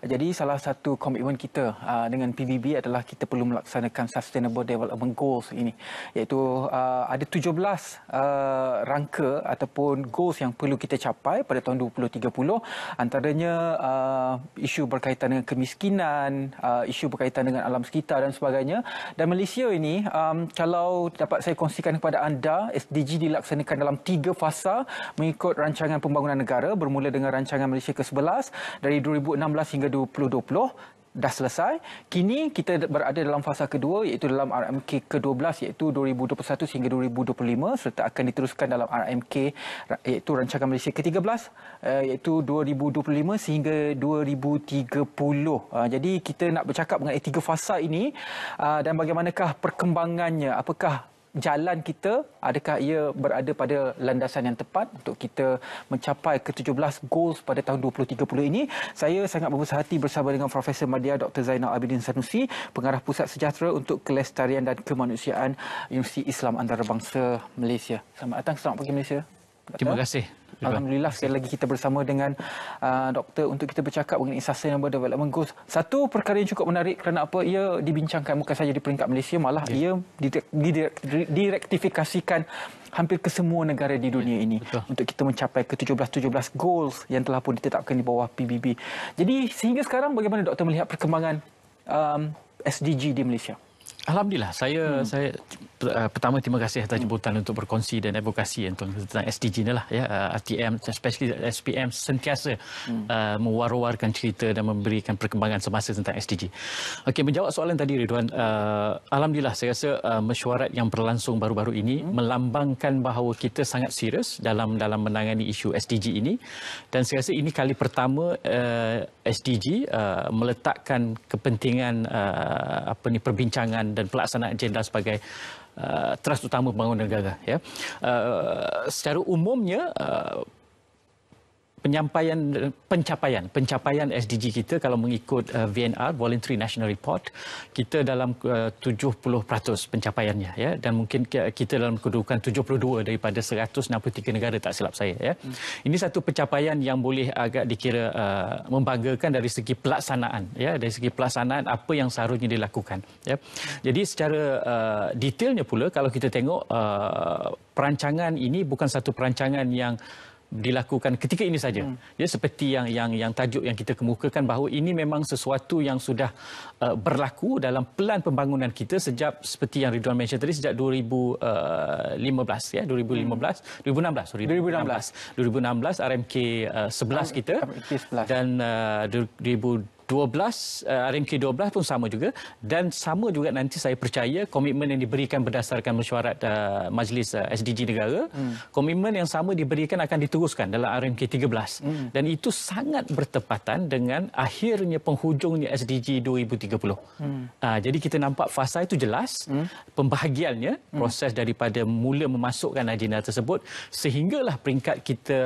Jadi salah satu komitmen kita uh, dengan PBB adalah kita perlu melaksanakan Sustainable Development Goals ini iaitu uh, ada 17 uh, rangka ataupun goals yang perlu kita capai pada tahun 2030 antaranya uh, isu berkaitan dengan kemiskinan, uh, isu berkaitan dengan alam sekitar dan sebagainya dan Malaysia ini um, kalau dapat saya kongsikan kepada anda SDG dilaksanakan dalam tiga fasa mengikut rancangan pembangunan negara bermula dengan rancangan Malaysia ke-11 dari 2016 hingga hingga 2020 dah selesai. Kini kita berada dalam fasa kedua iaitu dalam RMK ke-12 iaitu 2021 sehingga 2025 serta akan diteruskan dalam RMK iaitu Rancangan Malaysia ke-13 eh, iaitu 2025 sehingga 2030. Ah, jadi kita nak bercakap mengenai tiga fasa ini ah, dan bagaimanakah perkembangannya, apakah jalan kita adakah ia berada pada landasan yang tepat untuk kita mencapai ke-17 goals pada tahun 2030 ini. Saya sangat berbesar hati bersama dengan Profesor Madia Dr. Zainal Abidin Sanusi, Pengarah Pusat Sejahtera untuk Kelestarian dan Kemanusiaan Universiti Islam Antarabangsa Malaysia. Selamat datang, selamat pagi Malaysia. Terima kasih. Alhamdulillah sekali lagi kita bersama dengan uh, doktor untuk kita bercakap mengenai sustainable development goals. Satu perkara yang cukup menarik kerana apa ia dibincangkan bukan saja di peringkat Malaysia malah yeah. ia direktifikasikan hampir ke semua negara di dunia ya, ini Betul. untuk kita mencapai ke 17 17 goals yang telah pun ditetapkan di bawah PBB. Jadi sehingga sekarang bagaimana doktor melihat perkembangan um, SDG di Malaysia? Alhamdulillah saya hmm. saya uh, pertama terima kasih atas jemputan hmm. untuk berkongsi dan advokasi tentang SDG ni lah ya uh, RTM especially SPM sentiasa hmm. uh, mewar-warkan cerita dan memberikan perkembangan semasa tentang SDG. Okey menjawab soalan tadi Ridwan uh, alhamdulillah saya rasa uh, mesyuarat yang berlangsung baru-baru ini hmm. melambangkan bahawa kita sangat serius dalam dalam menangani isu SDG ini dan saya rasa ini kali pertama uh, SDG uh, meletakkan kepentingan uh, apa ni perbincangan dan pelaksana agenda sebagai uh, trust utama pembangunan negara ya. Uh, secara umumnya uh, penyampaian pencapaian pencapaian SDG kita kalau mengikut uh, VNR voluntary national report kita dalam uh, 70% pencapaiannya ya dan mungkin kita dalam kedudukan 72 daripada 163 negara tak silap saya ya hmm. ini satu pencapaian yang boleh agak dikira uh, membanggakan dari segi pelaksanaan ya dari segi pelaksanaan apa yang seharusnya dilakukan ya jadi secara uh, detailnya pula kalau kita tengok uh, perancangan ini bukan satu perancangan yang dilakukan ketika ini saja. Hmm. Ya seperti yang yang yang tajuk yang kita kemukakan bahawa ini memang sesuatu yang sudah uh, berlaku dalam pelan pembangunan kita sejak seperti yang Ridwan mention tadi sejak 2015 uh, ya 2015 hmm. 2016 sorry 2016 2016, 2016 RMK uh, 11 ah, kita RMK 11. dan uh, Eh, RMK 12 pun sama juga dan sama juga nanti saya percaya komitmen yang diberikan berdasarkan mesyuarat eh, Majlis eh, SDG Negara hmm. komitmen yang sama diberikan akan diteruskan dalam RMK 13 hmm. dan itu sangat bertepatan dengan akhirnya penghujungnya SDG 2030. Hmm. Ah, jadi kita nampak fasa itu jelas pembahagiannya proses daripada mula memasukkan agenda tersebut sehinggalah peringkat kita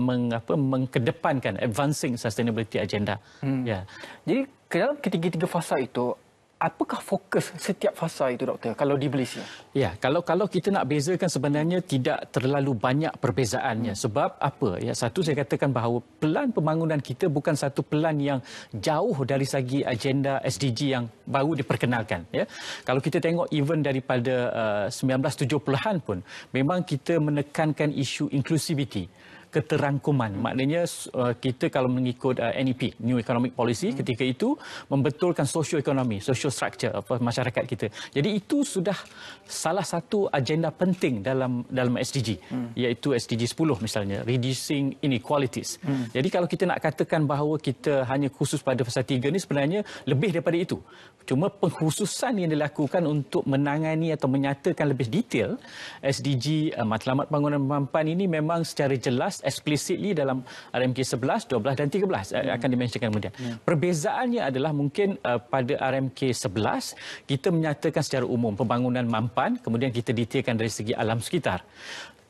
mengapa mengkedepankan advancing sustainability agenda. Ya. Jadi dalam ketiga-tiga fasa itu, apakah fokus setiap fasa itu doktor kalau di Malaysia? Ya, kalau kalau kita nak bezakan sebenarnya tidak terlalu banyak perbezaannya. Sebab apa? Ya, satu saya katakan bahawa pelan pembangunan kita bukan satu pelan yang jauh dari segi agenda SDG yang baru diperkenalkan, ya. Kalau kita tengok even daripada eh, uh, 1970-an pun memang kita menekankan isu inclusivity keterangkuman. Maknanya uh, kita kalau mengikut uh, NEP, New Economic Policy, hmm. ketika itu membetulkan sosio ekonomi, sosio struktur apa, masyarakat kita. Jadi itu sudah salah satu agenda penting dalam dalam SDG, hmm. iaitu SDG 10 misalnya, reducing inequalities. Hmm. Jadi kalau kita nak katakan bahawa kita hanya khusus pada pasal 3 ini sebenarnya lebih daripada itu. Cuma penghususan yang dilakukan untuk menangani atau menyatakan lebih detail SDG uh, matlamat pembangunan mampan ini memang secara jelas explicitly dalam RMK 11, 12 dan 13 eh, hmm. akan dimensyenkan kemudian. Hmm. Perbezaannya adalah mungkin uh, pada RMK 11 kita menyatakan secara umum pembangunan mampan kemudian kita detailkan dari segi alam sekitar.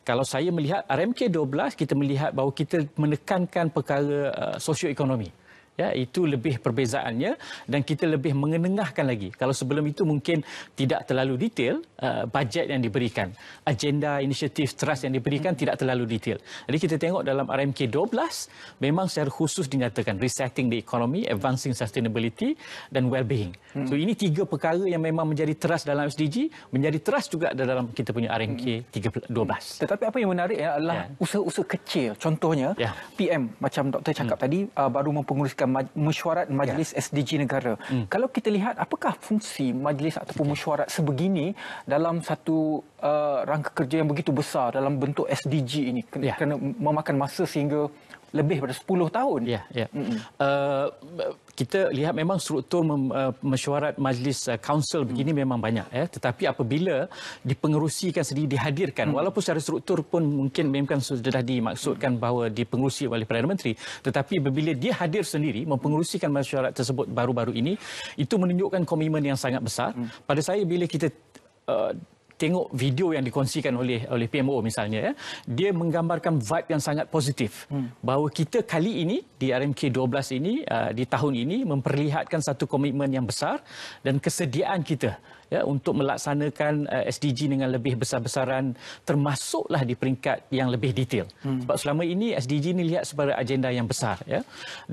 Kalau saya melihat RMK 12 kita melihat bahawa kita menekankan perkara uh, sosioekonomi. Hmm ya itu lebih perbezaannya dan kita lebih mengenengahkan lagi kalau sebelum itu mungkin tidak terlalu detail uh, bajet yang diberikan agenda inisiatif trust yang diberikan tidak terlalu detail jadi kita tengok dalam RMK 12 memang secara khusus dinyatakan resetting the economy advancing sustainability dan well-being hmm. so ini tiga perkara yang memang menjadi trust dalam SDG menjadi trust juga dalam kita punya RMK 12 hmm. tetapi apa yang menarik adalah yeah. usaha-usaha kecil contohnya yeah. PM macam doktor cakap hmm. tadi uh, baru mempenguruskan mesyuarat majlis yeah. SDG negara. Mm. Kalau kita lihat apakah fungsi majlis ataupun mesyuarat sebegini dalam satu uh, rangka kerja yang begitu besar dalam bentuk SDG ini yeah. kerana memakan masa sehingga lebih daripada 10 tahun. Ya, ya. Mm-hmm. Uh, kita lihat memang struktur mem- eh, mesyuarat majlis eh, kaunsel uh, begini mm. memang banyak ya, tetapi apabila dipengerusikan sendiri dihadirkan mm. walaupun secara struktur pun mungkin memang sudah dimaksudkan mm. bahawa dipengerusi oleh Perdana Menteri, tetapi apabila dia hadir sendiri mempengerusikan mesyuarat tersebut baru-baru ini, itu menunjukkan komitmen yang sangat besar. Mm. Pada saya bila kita uh, tengok video yang dikongsikan oleh oleh PMO misalnya ya dia menggambarkan vibe yang sangat positif hmm. bahawa kita kali ini di RMK 12 ini uh, di tahun ini memperlihatkan satu komitmen yang besar dan kesediaan kita ya untuk melaksanakan uh, SDG dengan lebih besar-besaran termasuklah di peringkat yang lebih detail hmm. sebab selama ini SDG ni lihat sebagai agenda yang besar ya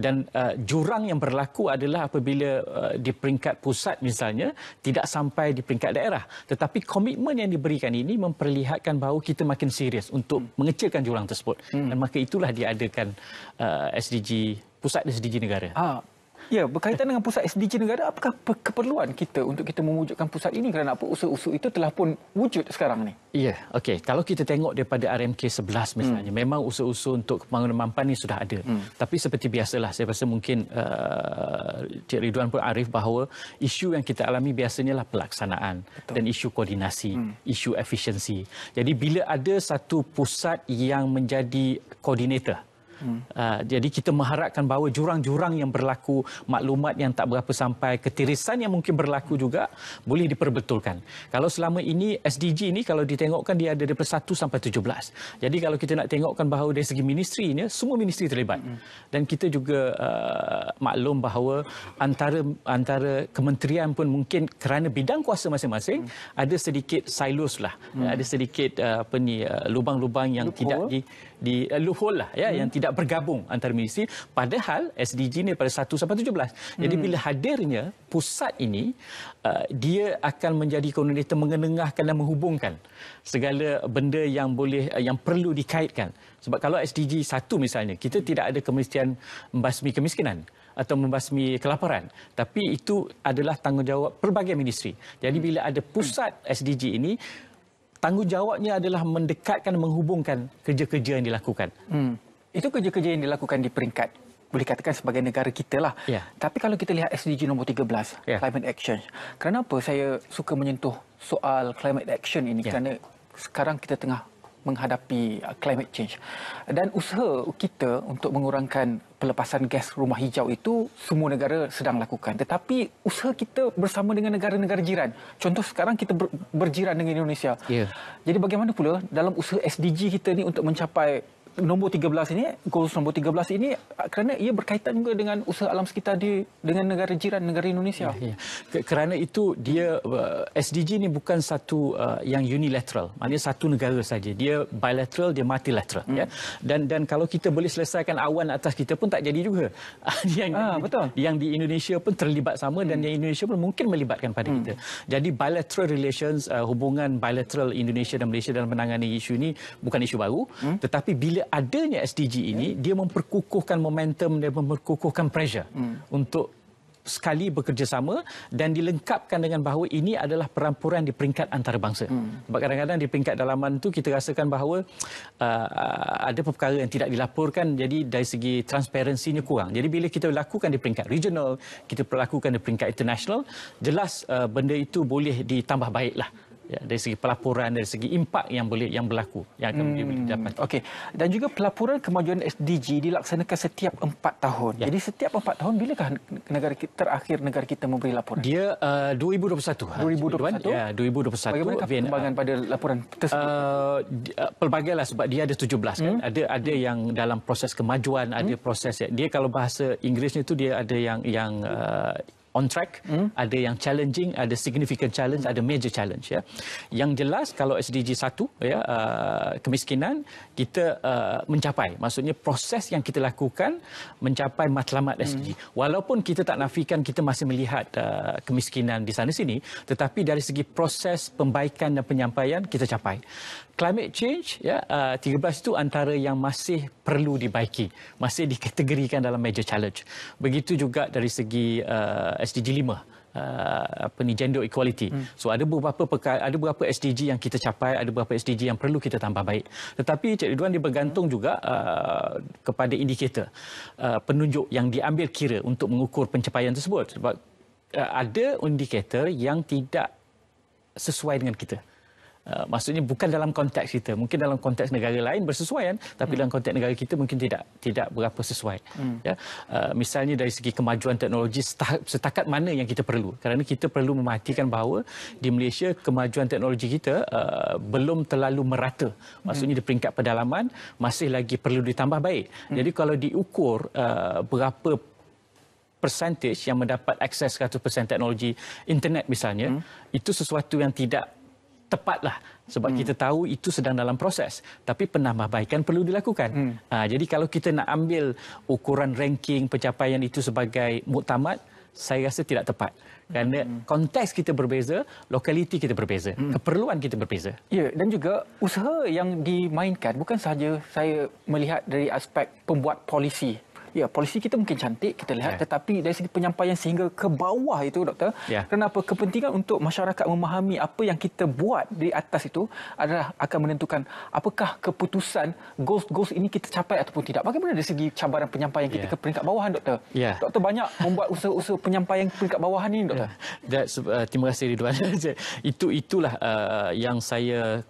dan uh, jurang yang berlaku adalah apabila uh, di peringkat pusat misalnya tidak sampai di peringkat daerah tetapi komitmen statement yang diberikan ini memperlihatkan bahawa kita makin serius untuk hmm. mengecilkan jurang tersebut hmm. dan maka itulah diadakan uh, SDG pusat SDG negara. Ah Ya, berkaitan dengan pusat SDG negara, apakah keperluan kita untuk kita mewujudkan pusat ini kerana apa usul-usul itu telah pun wujud sekarang ni? Ya, okey. Kalau kita tengok daripada RMK 11 misalnya, hmm. memang usul-usul untuk pembangunan mampan ni sudah ada. Hmm. Tapi seperti biasalah, saya rasa mungkin uh, Cik Ridwan pun arif bahawa isu yang kita alami biasanya lah pelaksanaan Betul. dan isu koordinasi, hmm. isu efisiensi. Jadi bila ada satu pusat yang menjadi koordinator, Hmm. Ah, jadi kita mengharapkan bahawa jurang-jurang yang berlaku, maklumat yang tak berapa sampai, ketirisan yang mungkin berlaku juga boleh diperbetulkan. Kalau selama ini SDG ini kalau ditengokkan dia ada daripada 1 sampai 17. Jadi kalau kita nak tengokkan bahawa dari segi ministri ini, semua ministri terlibat. Hmm. Dan kita juga uh, maklum bahawa antara antara kementerian pun mungkin kerana bidang kuasa masing-masing hmm. ada sedikit silos lah hmm. ada sedikit uh, apa ni uh, lubang-lubang yang loophole. tidak di di uh, lah ya hmm. yang tidak tidak bergabung antara ministeri padahal SDG ni pada 1 sampai 17. Jadi hmm. bila hadirnya pusat ini uh, dia akan menjadi komuniti mengenengahkan dan menghubungkan segala benda yang boleh uh, yang perlu dikaitkan. Sebab kalau SDG 1 misalnya kita tidak ada kementerian membasmi kemiskinan atau membasmi kelaparan tapi itu adalah tanggungjawab pelbagai ministeri. Jadi bila ada pusat SDG ini tanggungjawabnya adalah mendekatkan menghubungkan kerja-kerja yang dilakukan. Hmm itu kerja-kerja yang dilakukan di peringkat boleh katakan sebagai negara kita lah. Yeah. Tapi kalau kita lihat SDG nombor 13, yeah. climate action. Kenapa saya suka menyentuh soal climate action ini? Yeah. Kerana sekarang kita tengah menghadapi uh, climate change. Dan usaha kita untuk mengurangkan pelepasan gas rumah hijau itu semua negara sedang lakukan. Tetapi usaha kita bersama dengan negara-negara jiran. Contoh sekarang kita berjiran dengan Indonesia. Yeah. Jadi bagaimana pula dalam usaha SDG kita ni untuk mencapai nombor 13 ini, goals nombor 13 ini kerana ia berkaitan juga dengan usaha alam sekitar di dengan negara jiran negara Indonesia. Ya, ya. Kerana itu dia uh, SDG ini bukan satu uh, yang unilateral. Maknanya satu negara saja. Dia bilateral, dia multilateral hmm. ya. Dan dan kalau kita boleh selesaikan awan atas kita pun tak jadi juga. yang ha, betul. yang di Indonesia pun terlibat sama hmm. dan yang Indonesia pun mungkin melibatkan pada hmm. kita. Jadi bilateral relations uh, hubungan bilateral Indonesia dan Malaysia dalam menangani isu ini bukan isu baru hmm? tetapi bila adanya SDG ini yeah. dia memperkukuhkan momentum dan memperkukuhkan pressure hmm. untuk sekali bekerjasama dan dilengkapkan dengan bahawa ini adalah perampuran di peringkat antarabangsa. Hmm. Sebab kadang-kadang di peringkat dalaman itu kita rasakan bahawa uh, ada perkara yang tidak dilaporkan jadi dari segi transparansinya kurang. Jadi bila kita lakukan di peringkat regional, kita perlakukan di peringkat international, jelas uh, benda itu boleh ditambah baiklah ya, dari segi pelaporan dari segi impak yang boleh yang berlaku yang akan hmm. boleh didapat. Okey. Dan juga pelaporan kemajuan SDG dilaksanakan setiap empat tahun. Ya. Jadi setiap empat tahun bila bilakah negara kita terakhir negara kita memberi laporan? Dia uh, 2021. 2021. Ha, ya, 2021. Bagaimana perkembangan uh, pada laporan tersebut? Uh, uh lah sebab dia ada 17 kan. hmm. kan. Ada ada hmm. yang dalam proses kemajuan, ada hmm. proses ya. Dia kalau bahasa Inggerisnya tu dia ada yang yang uh, on track, mm. ada yang challenging, ada significant challenge, mm. ada major challenge. Ya. Yang jelas kalau SDG 1, ya, uh, kemiskinan, kita uh, mencapai. Maksudnya proses yang kita lakukan mencapai matlamat SDG. Mm. Walaupun kita tak nafikan kita masih melihat uh, kemiskinan di sana sini, tetapi dari segi proses pembaikan dan penyampaian, kita capai climate change ya uh, 13 tu antara yang masih perlu dibaiki masih dikategorikan dalam major challenge begitu juga dari segi uh, SDG 5 Uh, apa ni gender equality. Hmm. So ada beberapa peka, ada beberapa SDG yang kita capai, ada beberapa SDG yang perlu kita tambah baik. Tetapi Cik Ridwan dia bergantung hmm. juga uh, kepada indikator uh, penunjuk yang diambil kira untuk mengukur pencapaian tersebut. Sebab uh, ada indikator yang tidak sesuai dengan kita. Uh, maksudnya bukan dalam konteks kita mungkin dalam konteks negara lain bersesuaian tapi hmm. dalam konteks negara kita mungkin tidak tidak berapa sesuai hmm. ya uh, misalnya dari segi kemajuan teknologi setakat mana yang kita perlu kerana kita perlu memastikan bahawa di Malaysia kemajuan teknologi kita uh, belum terlalu merata maksudnya hmm. di peringkat pedalaman masih lagi perlu ditambah baik hmm. jadi kalau diukur uh, berapa percentage yang mendapat akses 100% teknologi internet misalnya hmm. itu sesuatu yang tidak tepatlah sebab hmm. kita tahu itu sedang dalam proses tapi penambahbaikan perlu dilakukan. Hmm. Ha, jadi kalau kita nak ambil ukuran ranking pencapaian itu sebagai muktamad saya rasa tidak tepat kerana hmm. konteks kita berbeza, lokaliti kita berbeza, hmm. keperluan kita berbeza. Ya dan juga usaha yang dimainkan bukan sahaja saya melihat dari aspek pembuat polisi ya polisi kita mungkin cantik kita lihat yeah. tetapi dari segi penyampaian sehingga ke bawah itu doktor yeah. kenapa kepentingan untuk masyarakat memahami apa yang kita buat di atas itu adalah akan menentukan apakah keputusan goals-goals ini kita capai ataupun tidak bagaimana dari segi cabaran penyampaian kita yeah. ke peringkat bawahan doktor yeah. doktor banyak membuat usaha-usaha penyampaian peringkat bawahan ini doktor yeah. Ya. uh, terima kasih Ridwan itu itulah uh, yang saya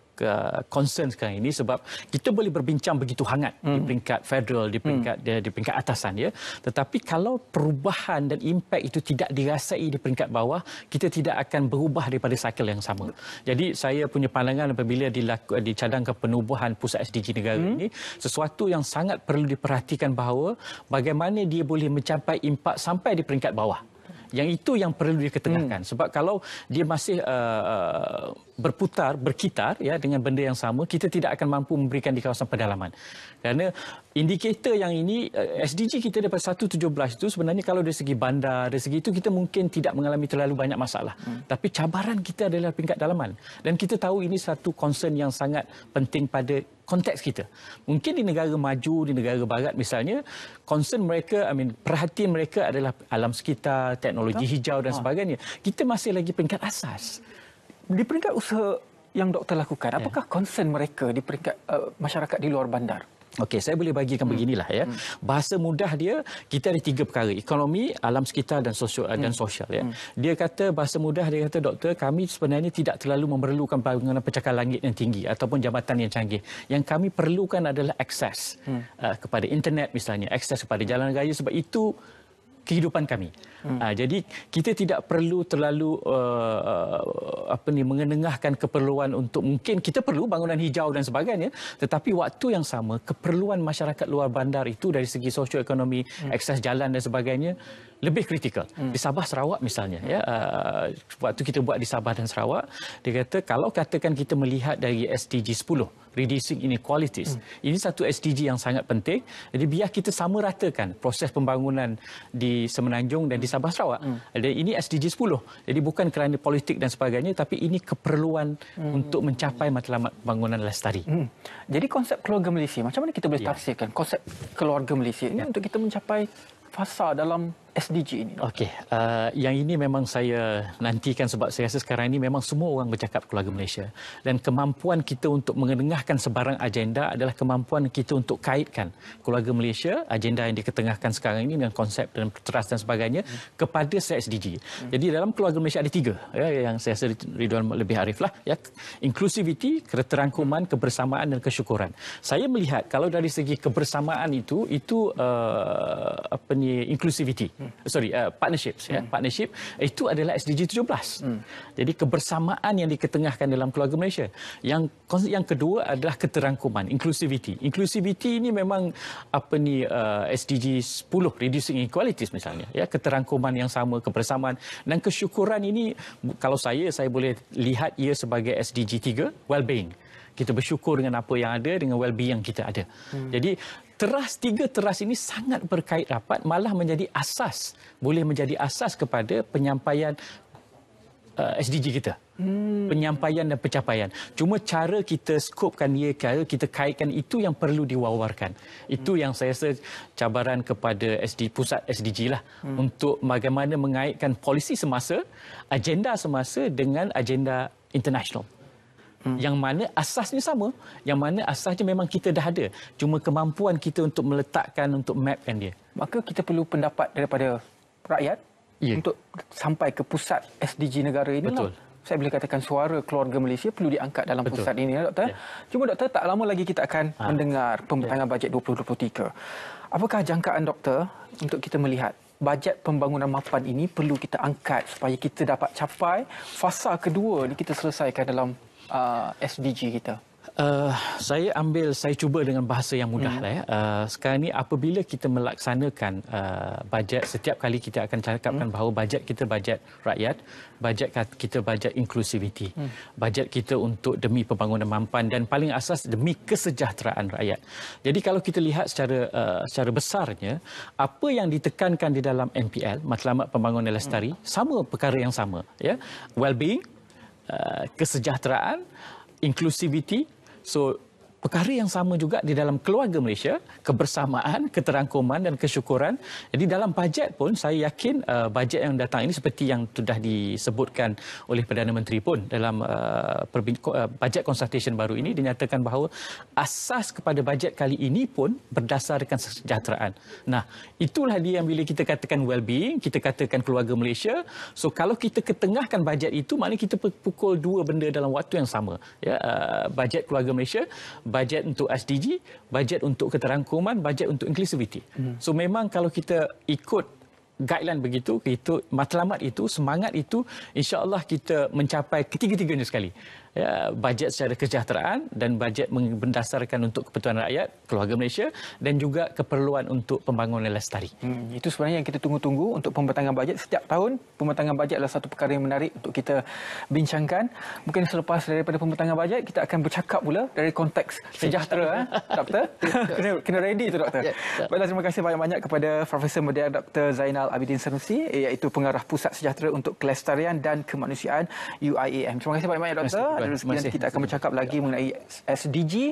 concern sekarang ini sebab kita boleh berbincang begitu hangat hmm. di peringkat federal di peringkat hmm. di peringkat atasan ya tetapi kalau perubahan dan impak itu tidak dirasai di peringkat bawah kita tidak akan berubah daripada cycle yang sama jadi saya punya pandangan apabila dilaku, dicadangkan penubuhan pusat SDG negara hmm. ini sesuatu yang sangat perlu diperhatikan bahawa bagaimana dia boleh mencapai impak sampai di peringkat bawah yang itu yang perlu diketengahkan. Hmm. Sebab kalau dia masih uh, uh, berputar, berkitar ya dengan benda yang sama, kita tidak akan mampu memberikan di kawasan pedalaman. Kerana indikator yang ini, uh, SDG kita daripada 1.17 itu sebenarnya kalau dari segi bandar, dari segi itu kita mungkin tidak mengalami terlalu banyak masalah. Hmm. Tapi cabaran kita adalah peringkat dalaman. Dan kita tahu ini satu concern yang sangat penting pada konteks kita. Mungkin di negara maju, di negara barat misalnya, concern mereka, I mean, perhatian mereka adalah alam sekitar, teknologi Betul. hijau dan ha. sebagainya. Kita masih lagi peringkat asas. Di peringkat usaha yang doktor lakukan, ya. apakah concern mereka di peringkat uh, masyarakat di luar bandar? Okey, saya boleh bagikan hmm. beginilah ya. Hmm. Bahasa mudah dia kita ada tiga perkara, ekonomi, alam sekitar dan sosial eh, dan hmm. sosial ya. Dia kata bahasa mudah dia kata doktor, kami sebenarnya tidak terlalu memerlukan bangunan pencakar langit yang tinggi ataupun jabatan yang canggih. Yang kami perlukan adalah akses uh, kepada internet misalnya, akses kepada jalan raya sebab itu kehidupan kami. Hmm. Uh, jadi kita tidak perlu terlalu uh, uh, apa ni mengenengahkan keperluan untuk mungkin kita perlu bangunan hijau dan sebagainya tetapi waktu yang sama keperluan masyarakat luar bandar itu dari segi sosioekonomi, hmm. akses jalan dan sebagainya lebih kritikal hmm. di Sabah Sarawak misalnya ya uh, waktu kita buat di Sabah dan Sarawak dia kata kalau katakan kita melihat dari SDG 10 reducing inequalities hmm. ini satu SDG yang sangat penting jadi biar kita sama ratakan proses pembangunan di Semenanjung dan di Sabah Sarawak hmm. dan ini SDG 10 jadi bukan kerana politik dan sebagainya tapi ini keperluan hmm. untuk mencapai matlamat pembangunan lestari hmm. jadi konsep keluarga Malaysia macam mana kita boleh ya. tafsirkan konsep keluarga Malaysia ini ya. untuk kita mencapai fasa dalam SDG ini? Okey, uh, yang ini memang saya nantikan sebab saya rasa sekarang ini memang semua orang bercakap keluarga Malaysia. Dan kemampuan kita untuk mengenengahkan sebarang agenda adalah kemampuan kita untuk kaitkan keluarga Malaysia, agenda yang diketengahkan sekarang ini dengan konsep dan trust dan sebagainya hmm. kepada SDG. Hmm. Jadi dalam keluarga Malaysia ada tiga ya, yang saya rasa Ridwan lebih arif lah. Ya. Inclusivity, keterangkuman, kebersamaan dan kesyukuran. Saya melihat kalau dari segi kebersamaan itu, itu uh, apa ni, inclusivity. Hmm. Eh, eh, ya. hmm. sorry uh, partnerships hmm. ya partnership itu adalah SDG 17. Hmm. Jadi kebersamaan yang diketengahkan dalam keluarga Malaysia. Yang yang kedua adalah keterangkuman, inclusivity. Inclusivity ini memang apa ni uh, SDG 10 reducing inequalities misalnya ya keterangkuman yang sama kebersamaan dan kesyukuran ini kalau saya saya boleh lihat ia sebagai SDG 3 well-being. Hmm kita bersyukur dengan apa yang ada dengan well-being kita ada. Hmm. Jadi teras tiga teras ini sangat berkait rapat malah menjadi asas boleh menjadi asas kepada penyampaian uh, SDG kita. Hmm. Penyampaian dan pencapaian. Cuma cara kita skopkan dia, cara kita kaitkan itu yang perlu diwawarkan. Itu hmm. yang saya rasa cabaran kepada SD pusat SDG lah hmm. untuk bagaimana mengaitkan polisi semasa, agenda semasa dengan agenda international. Hmm. yang mana asasnya sama yang mana asasnya memang kita dah ada cuma kemampuan kita untuk meletakkan untuk mapkan dia maka kita perlu pendapat daripada rakyat ya. untuk sampai ke pusat SDG negara ini betul saya boleh katakan suara keluarga Malaysia perlu diangkat dalam Betul. pusat ini, ya, Doktor. Yeah. Ya. Cuma, Doktor, tak lama lagi kita akan ha. mendengar pembentangan yeah. bajet 2023. Apakah jangkaan, Doktor, untuk kita melihat bajet pembangunan mapan ini perlu kita angkat supaya kita dapat capai fasa kedua ini kita selesaikan dalam uh, SDG kita? Uh, saya ambil, saya cuba dengan bahasa yang mudah. Hmm. Lah, ya. uh, sekarang ini apabila kita melaksanakan uh, bajet, setiap kali kita akan cakapkan hmm. bahawa bajet kita bajet rakyat, bajet kita bajet inklusiviti, hmm. bajet kita untuk demi pembangunan mampan dan paling asas demi kesejahteraan rakyat. Jadi kalau kita lihat secara uh, secara besarnya, apa yang ditekankan di dalam MPL, Matlamat Pembangunan Lestari, hmm. sama perkara yang sama. Ya. Well-being, Uh, kesejahteraan, inklusiviti. So perkara yang sama juga di dalam keluarga Malaysia, kebersamaan, keterangkuman dan kesyukuran. Jadi dalam bajet pun saya yakin uh, bajet yang datang ini seperti yang sudah disebutkan oleh Perdana Menteri pun dalam uh, uh bajet consultation baru ini dinyatakan bahawa asas kepada bajet kali ini pun berdasarkan kesejahteraan. Nah, itulah dia yang bila kita katakan well-being, kita katakan keluarga Malaysia. So kalau kita ketengahkan bajet itu, maknanya kita pukul dua benda dalam waktu yang sama. Ya, uh, bajet keluarga Malaysia bajet untuk SDG, bajet untuk keterangkuman, bajet untuk inclusivity. Hmm. So memang kalau kita ikut guideline begitu, itu matlamat itu, semangat itu, insya-Allah kita mencapai ketiga-tiganya sekali ya, bajet secara kesejahteraan dan bajet berdasarkan untuk kepentingan rakyat, keluarga Malaysia dan juga keperluan untuk pembangunan lestari. Hmm, itu sebenarnya yang kita tunggu-tunggu untuk pembentangan bajet. Setiap tahun pembentangan bajet adalah satu perkara yang menarik untuk kita bincangkan. Mungkin selepas daripada pembentangan bajet, kita akan bercakap pula dari konteks sejahtera. eh, doktor, kena, kena ready itu Doktor. Ya, ya. Baiklah, terima kasih banyak-banyak kepada Profesor Merdia Dr. Zainal Abidin Senusi iaitu pengarah Pusat Sejahtera untuk Kelestarian dan Kemanusiaan UIAM. Terima kasih banyak-banyak Doktor. Terima Kita akan bercakap lagi mengenai SDG.